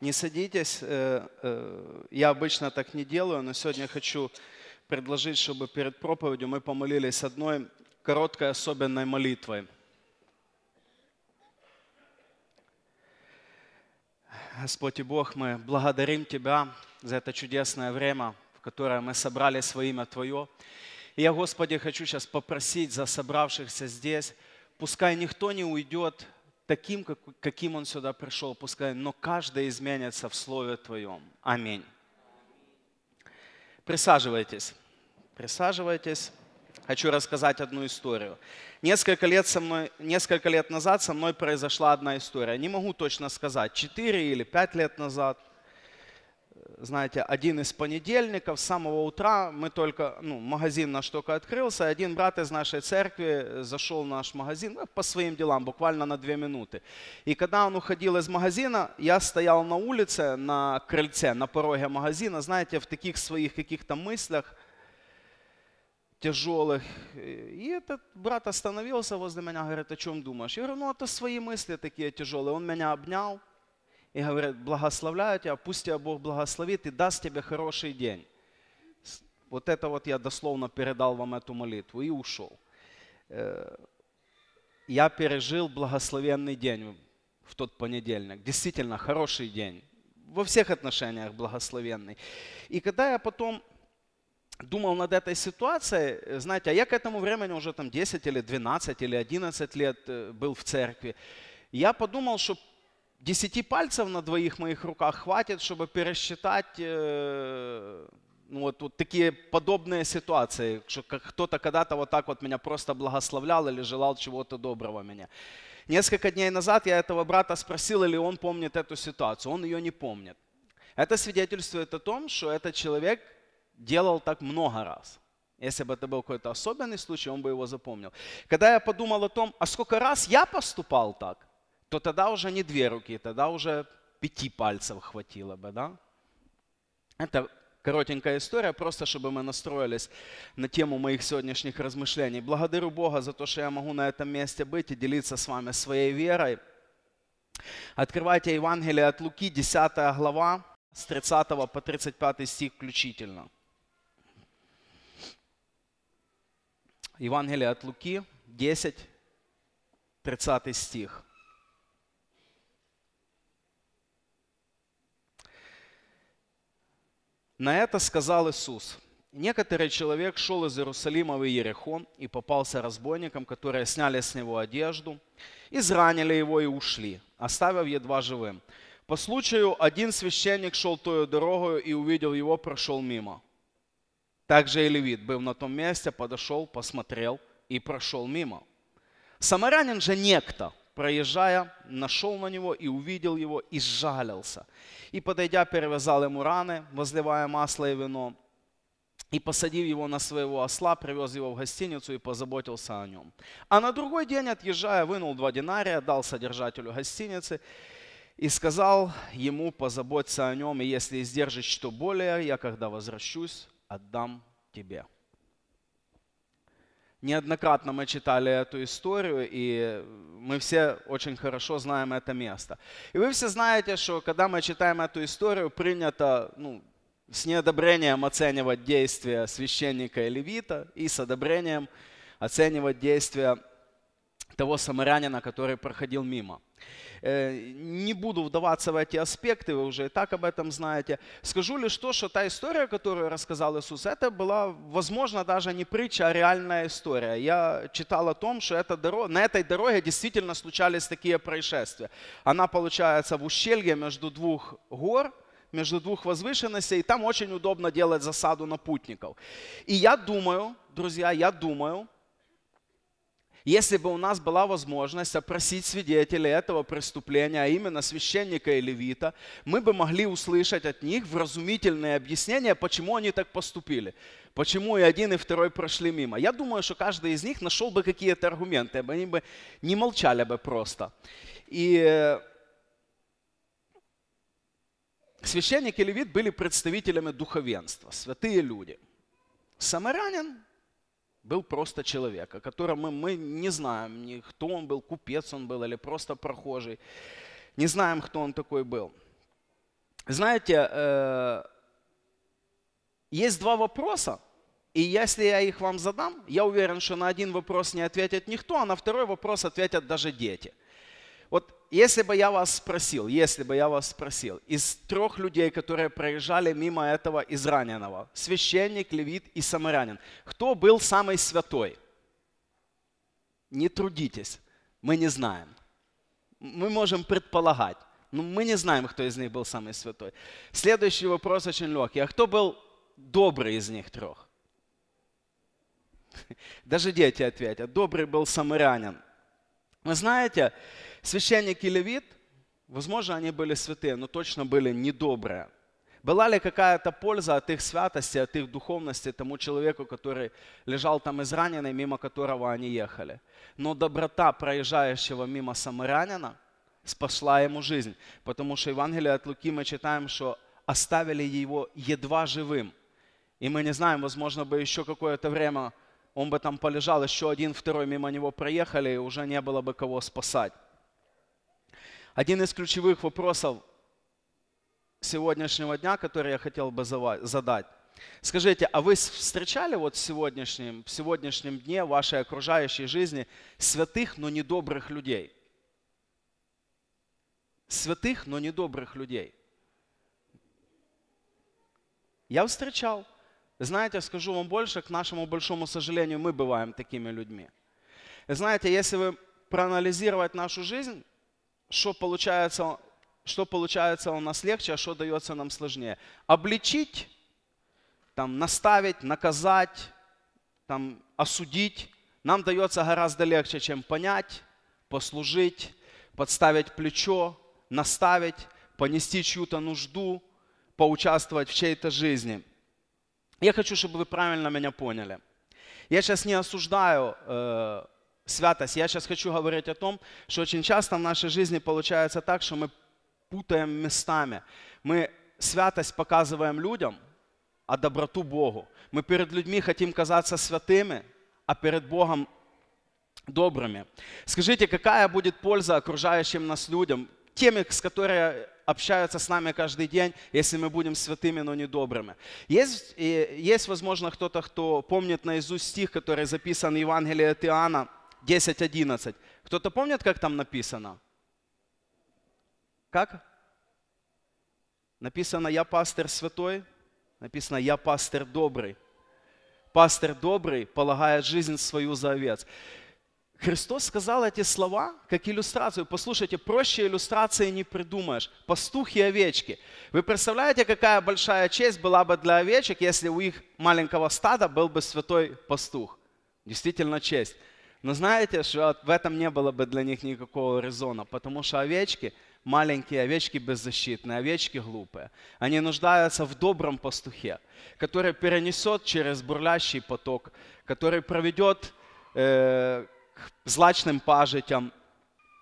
Не садитесь, э, э, я обычно так не делаю, но сегодня хочу предложить, чтобы перед проповедью мы помолились одной короткой особенной молитвой. Господь и Бог, мы благодарим Тебя за это чудесное время, в которое мы собрались во имя Твое. И я, Господи, хочу сейчас попросить за собравшихся здесь, пускай никто не уйдет таким, каким он сюда пришел. Пускай, но каждый изменится в Слове Твоем. Аминь. Присаживайтесь. Присаживайтесь. Хочу рассказать одну историю. Несколько лет, со мной, несколько лет назад со мной произошла одна история. Не могу точно сказать, 4 или 5 лет назад знаете, один из понедельников, с самого утра мы только, ну, магазин наш только открылся, один брат из нашей церкви зашел в наш магазин ну, по своим делам, буквально на две минуты. И когда он уходил из магазина, я стоял на улице, на крыльце, на пороге магазина, знаете, в таких своих каких-то мыслях тяжелых. И этот брат остановился возле меня, говорит, о чем думаешь? Я говорю, ну это а свои мысли такие тяжелые. Он меня обнял, и говорит, благословляю тебя, пусть тебя Бог благословит и даст тебе хороший день. Вот это вот я дословно передал вам эту молитву и ушел. Э, я пережил благословенный день в тот понедельник. Действительно, хороший день. Во всех отношениях благословенный. И когда я потом думал над этой ситуацией, знаете, а я к этому времени уже там 10 или 12 или 11 лет э, был в церкви, я подумал, что Десяти пальцев на двоих моих руках хватит, чтобы пересчитать э, ну, вот, вот такие подобные ситуации, что кто-то когда-то вот так вот меня просто благословлял или желал чего-то доброго меня. Несколько дней назад я этого брата спросил, или он помнит эту ситуацию. Он ее не помнит. Это свидетельствует о том, что этот человек делал так много раз. Если бы это был какой-то особенный случай, он бы его запомнил. Когда я подумал о том, а сколько раз я поступал так, то тогда уже не две руки, тогда уже пяти пальцев хватило бы, да? Это коротенькая история, просто чтобы мы настроились на тему моих сегодняшних размышлений. Благодарю Бога за то, что я могу на этом месте быть и делиться с вами своей верой. Открывайте Евангелие от Луки, 10 глава, с 30 по 35 стих включительно. Евангелие от Луки, 10, 30 стих. На это сказал Иисус, Некоторый человек шел из Иерусалима в Иерихон и попался разбойникам, которые сняли с него одежду, изранили его и ушли, оставив едва живым. По случаю один священник шел той дорогой и увидел его, прошел мимо. Также и левит, был на том месте, подошел, посмотрел и прошел мимо. Самарянин же некто, проезжая, нашел на него и увидел его и сжалился. И, подойдя, перевязал ему раны, возливая масло и вино, и, посадив его на своего осла, привез его в гостиницу и позаботился о нем. А на другой день, отъезжая, вынул два динария, дал содержателю гостиницы и сказал ему позаботься о нем, и если издержишь что более, я, когда возвращусь, отдам тебе. Неоднократно мы читали эту историю, и мы все очень хорошо знаем это место. И вы все знаете, что когда мы читаем эту историю, принято ну, с неодобрением оценивать действия священника и левита, и с одобрением оценивать действия того самарянина, который проходил мимо. Э, не буду вдаваться в эти аспекты, вы уже и так об этом знаете. Скажу лишь то, что та история, которую рассказал Иисус, это была, возможно, даже не притча, а реальная история. Я читал о том, что эта дорога, на этой дороге действительно случались такие происшествия. Она получается в ущелье между двух гор, между двух возвышенностей, и там очень удобно делать засаду на путников. И я думаю, друзья, я думаю, если бы у нас была возможность опросить свидетелей этого преступления, а именно священника и левита, мы бы могли услышать от них вразумительные объяснения, почему они так поступили, почему и один, и второй прошли мимо. Я думаю, что каждый из них нашел бы какие-то аргументы, они бы не молчали бы просто. И э, священник и левит были представителями духовенства, святые люди. Самарянин был просто человек, о котором мы, мы не знаем, ни кто он был, купец он был или просто прохожий. Не знаем, кто он такой был. Знаете, э, есть два вопроса, и если я их вам задам, я уверен, что на один вопрос не ответит никто, а на второй вопрос ответят даже дети – если бы я вас спросил, если бы я вас спросил, из трех людей, которые проезжали мимо этого израненного, священник, левит и самарянин, кто был самый святой? Не трудитесь, мы не знаем. Мы можем предполагать, но мы не знаем, кто из них был самый святой. Следующий вопрос очень легкий. А кто был добрый из них трех? Даже дети ответят. Добрый был самарянин. Вы знаете, священник и левит, возможно, они были святые, но точно были недобрые. Была ли какая-то польза от их святости, от их духовности тому человеку, который лежал там израненный, мимо которого они ехали? Но доброта проезжающего мимо самарянина спасла ему жизнь, потому что Евангелие от Луки мы читаем, что оставили его едва живым. И мы не знаем, возможно, бы еще какое-то время он бы там полежал, еще один, второй мимо него проехали, и уже не было бы кого спасать. Один из ключевых вопросов сегодняшнего дня, который я хотел бы задать. Скажите, а вы встречали вот в сегодняшнем, в сегодняшнем дне вашей окружающей жизни святых, но недобрых людей? Святых, но недобрых людей. Я встречал. Знаете, скажу вам больше, к нашему большому сожалению, мы бываем такими людьми. Знаете, если вы проанализировать нашу жизнь, что получается, что получается у нас легче, а что дается нам сложнее. Обличить, там, наставить, наказать, там, осудить нам дается гораздо легче, чем понять, послужить, подставить плечо, наставить, понести чью-то нужду, поучаствовать в чьей-то жизни. Я хочу, чтобы вы правильно меня поняли. Я сейчас не осуждаю э, святость. Я сейчас хочу говорить о том, что очень часто в нашей жизни получается так, что мы путаем местами. Мы святость показываем людям, а доброту Богу. Мы перед людьми хотим казаться святыми, а перед Богом добрыми. Скажите, какая будет польза окружающим нас людям, теми, с которыми общаются с нами каждый день, если мы будем святыми, но не добрыми? Есть, есть возможно, кто-то, кто помнит наизусть стих, который записан в Евангелии от Иоанна, 10.11. Кто-то помнит, как там написано? Как? Написано «Я пастор святой», написано «Я пастор добрый». Пастор добрый полагает жизнь свою за овец. Христос сказал эти слова как иллюстрацию. Послушайте, проще иллюстрации не придумаешь. Пастухи и овечки. Вы представляете, какая большая честь была бы для овечек, если у их маленького стада был бы святой пастух? Действительно честь. Но знаете, что в этом не было бы для них никакого резона, потому что овечки – маленькие овечки беззащитные, овечки глупые. Они нуждаются в добром пастухе, который перенесет через бурлящий поток, который проведет э, к злачным пажитям.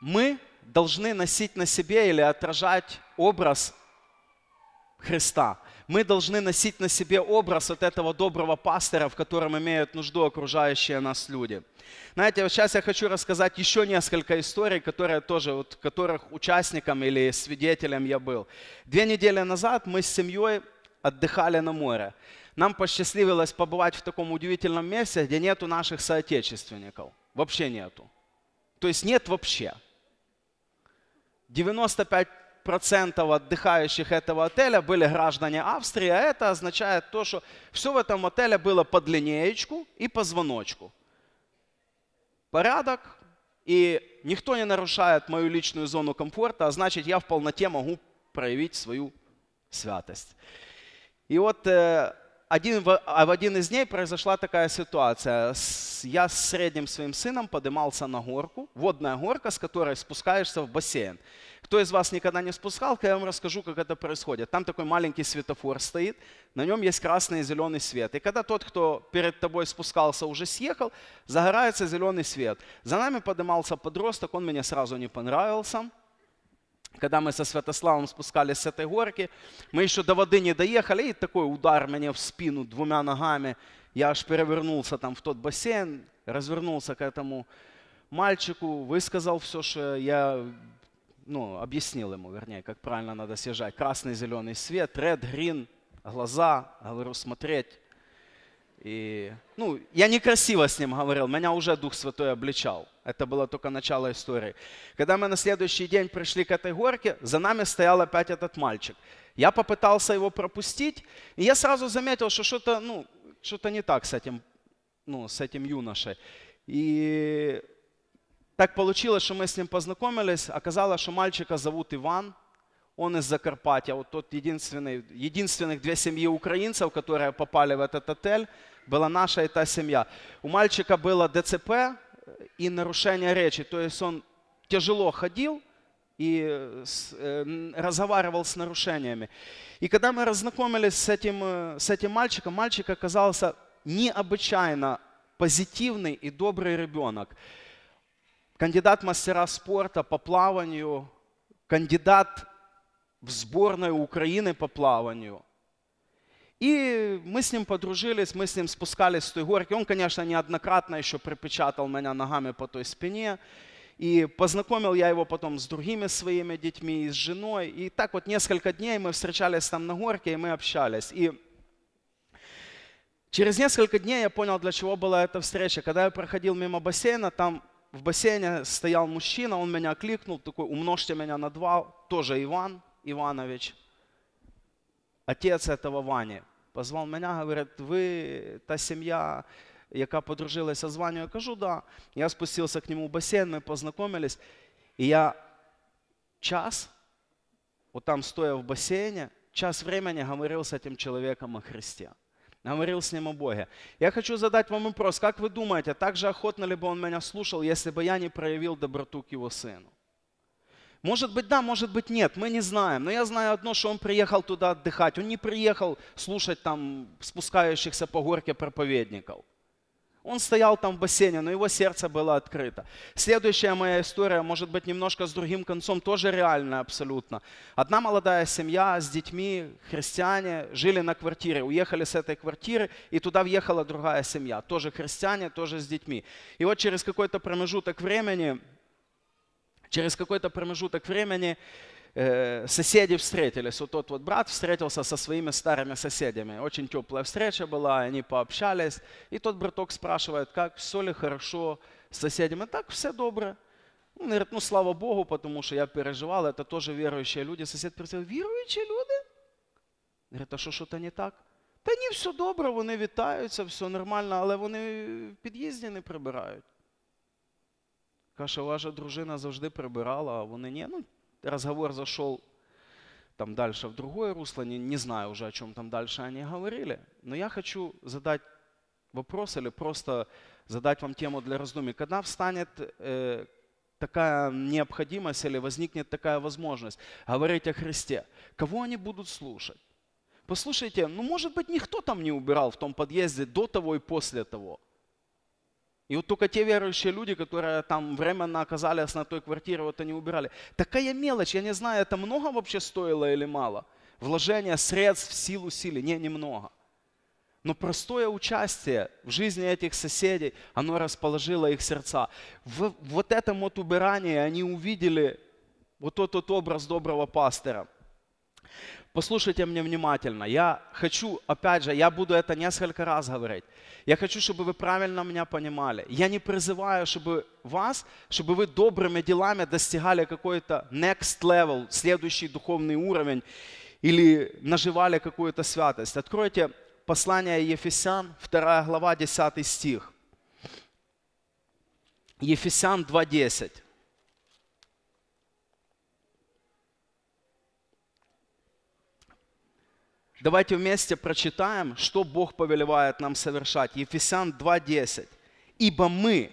Мы должны носить на себе или отражать образ Христа – мы должны носить на себе образ от этого доброго пастора, в котором имеют нужду окружающие нас люди. Знаете, вот сейчас я хочу рассказать еще несколько историй, которые тоже, вот, которых участником или свидетелем я был. Две недели назад мы с семьей отдыхали на море. Нам посчастливилось побывать в таком удивительном месте, где нету наших соотечественников. Вообще нету. То есть нет вообще. 95 процентов отдыхающих этого отеля были граждане Австрии, а это означает то, что все в этом отеле было по линеечку и по звоночку, Порядок, и никто не нарушает мою личную зону комфорта, а значит, я в полноте могу проявить свою святость. И вот э, один, а в один из дней произошла такая ситуация. Я с средним своим сыном поднимался на горку, водная горка, с которой спускаешься в бассейн. Кто из вас никогда не спускался? я вам расскажу, как это происходит. Там такой маленький светофор стоит, на нем есть красный и зеленый свет. И когда тот, кто перед тобой спускался, уже съехал, загорается зеленый свет. За нами поднимался подросток, он мне сразу не понравился когда мы со Святославом спускались с этой горки, мы еще до воды не доехали, и такой удар мне в спину двумя ногами. Я аж перевернулся там в тот бассейн, развернулся к этому мальчику, высказал все, что я ну, объяснил ему, вернее, как правильно надо съезжать. Красный, зеленый свет, red, green, глаза, говорю, смотреть, и, ну, я некрасиво с ним говорил, меня уже Дух Святой обличал. Это было только начало истории. Когда мы на следующий день пришли к этой горке, за нами стоял опять этот мальчик. Я попытался его пропустить, и я сразу заметил, что что-то, ну, что-то не так с этим, ну, с этим юношей. И так получилось, что мы с ним познакомились. Оказалось, что мальчика зовут Иван – он из Закарпатья, вот тот единственный, единственных две семьи украинцев, которые попали в этот отель, была наша и та семья. У мальчика было ДЦП и нарушение речи, то есть он тяжело ходил и э, э, разговаривал с нарушениями. И когда мы разнакомились с этим, э, с этим мальчиком, мальчик оказался необычайно позитивный и добрый ребенок. Кандидат мастера спорта по плаванию, кандидат в сборной Украины по плаванию. И мы с ним подружились, мы с ним спускались с той горки. Он, конечно, неоднократно еще припечатал меня ногами по той спине. И познакомил я его потом с другими своими детьми и с женой. И так вот несколько дней мы встречались там на горке, и мы общались. И через несколько дней я понял, для чего была эта встреча. Когда я проходил мимо бассейна, там в бассейне стоял мужчина, он меня окликнул, такой, умножьте меня на два, тоже Иван. Иванович, отец этого Вани, позвал меня, говорит, вы та семья, яка подружилась с Ваню, я кажу, да. Я спустился к нему в бассейн, мы познакомились. И я час, вот там стоя в бассейне, час времени говорил с этим человеком о Христе. Говорил с ним о Боге. Я хочу задать вам вопрос, как вы думаете, так же охотно ли бы он меня слушал, если бы я не проявил доброту к его сыну? Может быть, да, может быть, нет, мы не знаем. Но я знаю одно, что он приехал туда отдыхать. Он не приехал слушать там спускающихся по горке проповедников. Он стоял там в бассейне, но его сердце было открыто. Следующая моя история, может быть, немножко с другим концом, тоже реальная абсолютно. Одна молодая семья с детьми, христиане, жили на квартире, уехали с этой квартиры, и туда въехала другая семья, тоже христиане, тоже с детьми. И вот через какой-то промежуток времени Через какой-то промежуток времени э, соседи встретились. Вот тот вот брат встретился со своими старыми соседями. Очень теплая встреча была, они пообщались. И тот браток спрашивает, как, все ли хорошо с соседями. так, все добро. Он говорит, ну слава Богу, потому что я переживал, это тоже верующие люди. Сосед спросил, верующие люди? Говорит, а що, що то не так? Та ні, все добре, вони вітаються, все нормально, але вони в під'їзді не прибирають. Каже, ваша дружина завжди прибирала, а вони ні. Ну, разговор зашел там дальше в другое русло, не, не знаю уже, о чем там дальше они говорили. Но я хочу задать вопрос или просто задать вам тему для раздумий. Когда встанет э, такая необходимость или возникнет такая возможность говорить о Христе, кого они будут слушать? Послушайте, ну может быть никто там не убирал в том подъезде до того и после того. И вот только те верующие люди, которые там временно оказались на той квартире, вот они убирали. Такая мелочь, я не знаю, это много вообще стоило или мало? Вложение средств, сил, усилий? Не, немного. Но простое участие в жизни этих соседей, оно расположило их сердца. В вот этом вот убирании они увидели вот тот, тот образ доброго пастора. Послушайте меня внимательно. Я хочу, опять же, я буду это несколько раз говорить. Я хочу, чтобы вы правильно меня понимали. Я не призываю, чтобы вас, чтобы вы добрыми делами достигали какой-то next level, следующий духовный уровень, или наживали какую-то святость. Откройте послание Ефесян, 2 глава, 10 стих. Ефесян 2.10. Давайте вместе прочитаем, что Бог повелевает нам совершать. Ефесян 2.10. «Ибо мы,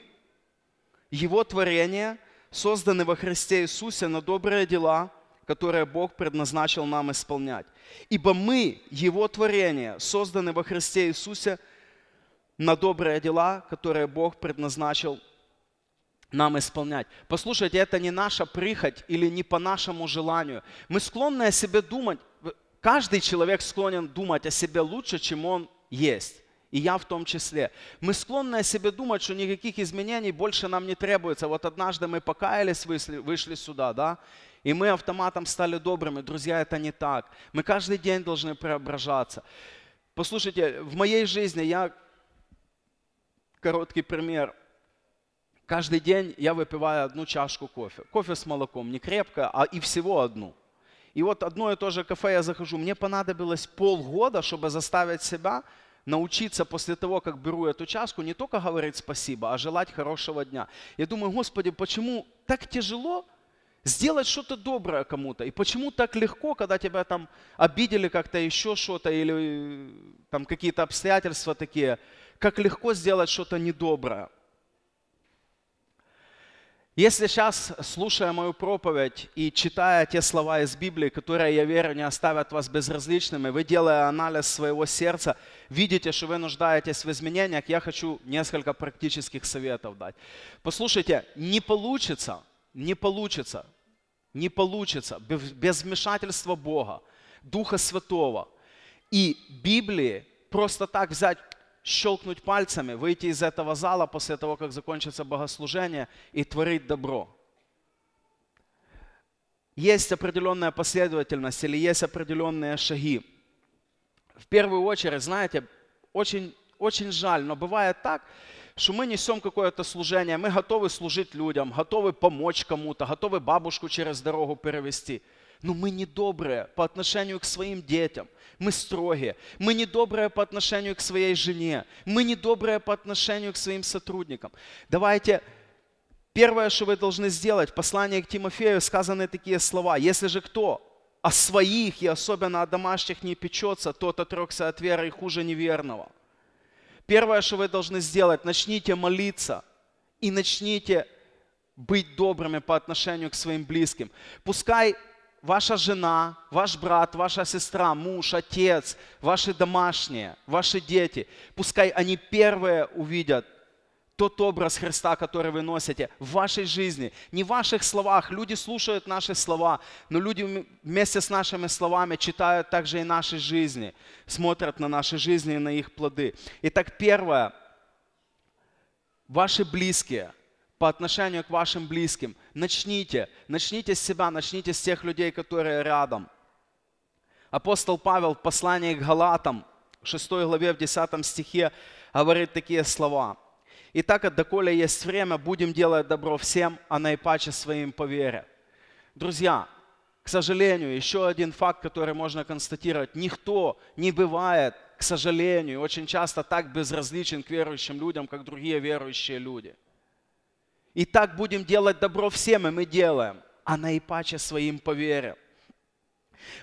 Его творение, созданы во Христе Иисусе на добрые дела, которые Бог предназначил нам исполнять. Ибо мы, Его творение, созданы во Христе Иисусе на добрые дела, которые Бог предназначил нам исполнять. Послушайте, это не наша прихоть или не по нашему желанию. Мы склонны о себе думать, Каждый человек склонен думать о себе лучше, чем он есть. И я в том числе. Мы склонны о себе думать, что никаких изменений больше нам не требуется. Вот однажды мы покаялись, вышли, вышли сюда, да, и мы автоматом стали добрыми. Друзья, это не так. Мы каждый день должны преображаться. Послушайте, в моей жизни я, короткий пример, каждый день я выпиваю одну чашку кофе. Кофе с молоком, не крепкое, а и всего одну – и вот одно и то же кафе я захожу. Мне понадобилось полгода, чтобы заставить себя научиться после того, как беру эту чашку, не только говорить спасибо, а желать хорошего дня. Я думаю, Господи, почему так тяжело сделать что-то доброе кому-то? И почему так легко, когда тебя там обидели как-то еще что-то или э, там какие-то обстоятельства такие, как легко сделать что-то недоброе? Если сейчас, слушая мою проповедь и читая те слова из Библии, которые, я верю, не оставят вас безразличными, вы, делая анализ своего сердца, видите, что вы нуждаетесь в изменениях, я хочу несколько практических советов дать. Послушайте, не получится, не получится, не получится без вмешательства Бога, Духа Святого и Библии просто так взять щелкнуть пальцами, выйти из этого зала после того, как закончится богослужение, и творить добро. Есть определенная последовательность или есть определенные шаги. В первую очередь, знаете, очень, очень жаль, но бывает так, что мы несем какое-то служение, мы готовы служить людям, готовы помочь кому-то, готовы бабушку через дорогу перевести – но «Ну, мы недобрые по отношению к своим детям. Мы строгие. Мы недобрые по отношению к своей жене. Мы недобрые по отношению к своим сотрудникам. Давайте Первое, что вы должны сделать, в послании к Тимофею, сказаны такие слова. Если же кто о своих и особенно о домашних не печется, тот отрекся от веры и хуже неверного. Первое, что вы должны сделать, начните молиться и начните быть добрыми по отношению к своим близким. Пускай ваша жена, ваш брат, ваша сестра, муж, отец, ваши домашние, ваши дети, пускай они первые увидят тот образ Христа, который вы носите в вашей жизни, не в ваших словах. Люди слушают наши слова, но люди вместе с нашими словами читают также и наши жизни, смотрят на наши жизни и на их плоды. Итак, первое, ваши близкие – по отношению к вашим близким. Начните, начните с себя, начните с тех людей, которые рядом. Апостол Павел в послании к Галатам, 6 главе, в 10 стихе, говорит такие слова. и «Итак, доколе есть время, будем делать добро всем, а наипаче своим по вере». Друзья, к сожалению, еще один факт, который можно констатировать, никто не бывает, к сожалению, очень часто так безразличен к верующим людям, как другие верующие люди. И так будем делать добро всем, и мы делаем. А наипаче своим по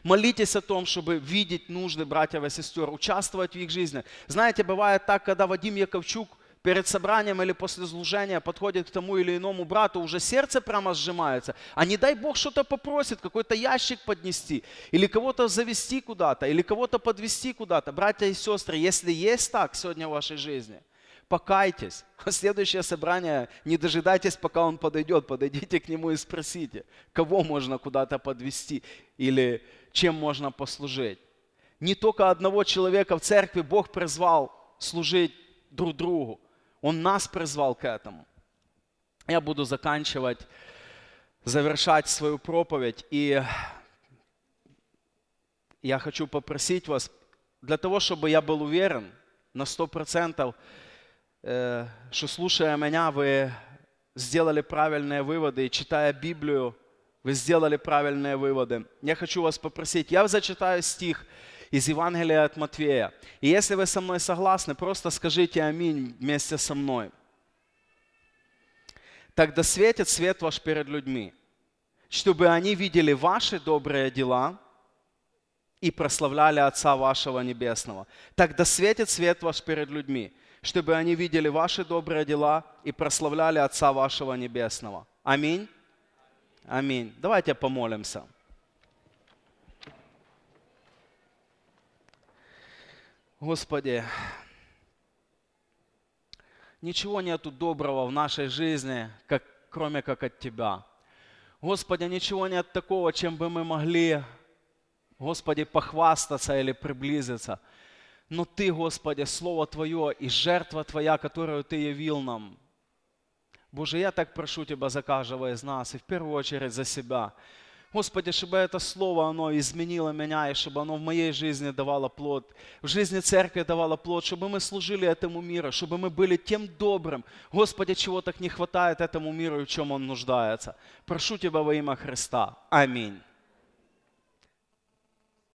Молитесь о том, чтобы видеть нужды братьев и сестер, участвовать в их жизни. Знаете, бывает так, когда Вадим Яковчук перед собранием или после служения подходит к тому или иному брату, уже сердце прямо сжимается, а не дай Бог что-то попросит, какой-то ящик поднести, или кого-то завести куда-то, или кого-то подвести куда-то. Братья и сестры, если есть так сегодня в вашей жизни, покайтесь. Следующее собрание, не дожидайтесь, пока он подойдет, подойдите к нему и спросите, кого можно куда-то подвести или чем можно послужить. Не только одного человека в церкви Бог призвал служить друг другу. Он нас призвал к этому. Я буду заканчивать, завершать свою проповедь. И я хочу попросить вас, для того, чтобы я был уверен на сто процентов. Э, что слушая меня, вы сделали правильные выводы, и читая Библию, вы сделали правильные выводы. Я хочу вас попросить, я зачитаю стих из Евангелия от Матвея. И если вы со мной согласны, просто скажите аминь вместе со мной. Тогда светит свет ваш перед людьми, чтобы они видели ваши добрые дела и прославляли Отца вашего Небесного. Тогда светит свет ваш перед людьми – чтобы они видели ваши добрые дела и прославляли Отца вашего Небесного. Аминь. Аминь. Давайте помолимся. Господи, ничего нету доброго в нашей жизни, как, кроме как от Тебя. Господи, ничего нет такого, чем бы мы могли, Господи, похвастаться или приблизиться – но Ты, Господи, Слово Твое и жертва Твоя, которую Ты явил нам. Боже, я так прошу Тебя за каждого из нас и в первую очередь за себя. Господи, чтобы это слово, оно изменило меня, и чтобы оно в моей жизни давало плод, в жизни церкви давало плод, чтобы мы служили этому миру, чтобы мы были тем добрым, Господи, чего так не хватает этому миру и в чем он нуждается. Прошу Тебя во имя Христа. Аминь.